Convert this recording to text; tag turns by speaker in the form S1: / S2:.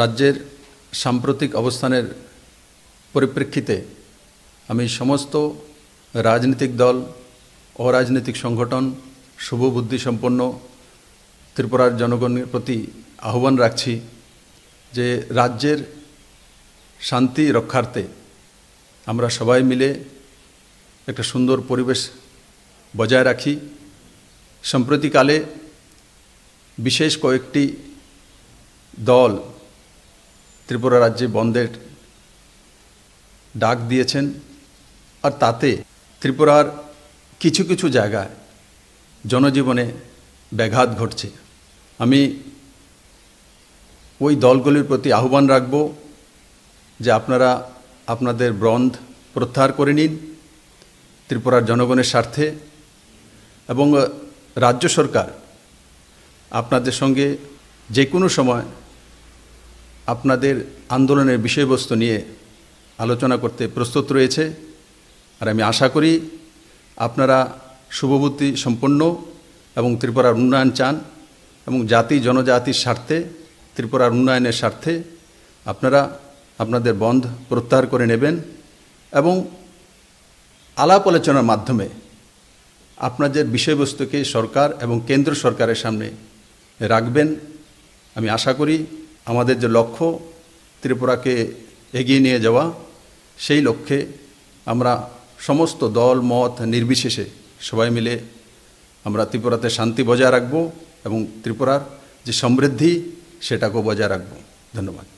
S1: রাজ্যের সাম্প্রতিক অবস্থানের পরিপ্রেক্ষিতে আমি সমস্ত রাজনৈতিক দল অরাজনৈতিক সংগঠন শুভবুদ্ধিসম্পন্ন ত্রিপুরার জনগণের প্রতি আহ্বান রাখছি যে রাজ্যের শান্তি রক্ষার্থে আমরা সবাই মিলে একটা সুন্দর পরিবেশ বজায় রাখি সম্প্রতিকালে বিশেষ কয়েকটি দল ত্রিপুরা রাজ্যে বন্ধের ডাক দিয়েছেন আর তাতে ত্রিপুরার কিছু কিছু জায়গায় জনজীবনে ব্যাঘাত ঘটছে আমি ওই দলগুলির প্রতি আহ্বান রাখব যে আপনারা আপনাদের ব্রন্ধ প্রত্যাহার করে নিন ত্রিপুরার জনগণের স্বার্থে এবং রাজ্য সরকার আপনাদের সঙ্গে যে কোনো সময় আপনাদের আন্দোলনের বিষয়বস্তু নিয়ে আলোচনা করতে প্রস্তুত রয়েছে আর আমি আশা করি আপনারা শুভবুদ্ধি সম্পন্ন এবং ত্রিপুরার উন্নয়ন চান এবং জাতি জনজাতির স্বার্থে ত্রিপুরার উন্নয়নের স্বার্থে আপনারা আপনাদের বন্ধ প্রত্যাহার করে নেবেন এবং আলাপ আলোচনার মাধ্যমে আপনাদের বিষয়বস্তুকে সরকার এবং কেন্দ্র সরকারের সামনে রাখবেন আমি আশা করি আমাদের যে লক্ষ্য ত্রিপুরাকে এগিয়ে নিয়ে যাওয়া সেই লক্ষ্যে আমরা সমস্ত দল মত নির্বিশেষে সবাই মিলে আমরা ত্রিপুরাতে শান্তি বজায় রাখব এবং ত্রিপুরার যে সমৃদ্ধি সেটাকেও বজায় রাখব ধন্যবাদ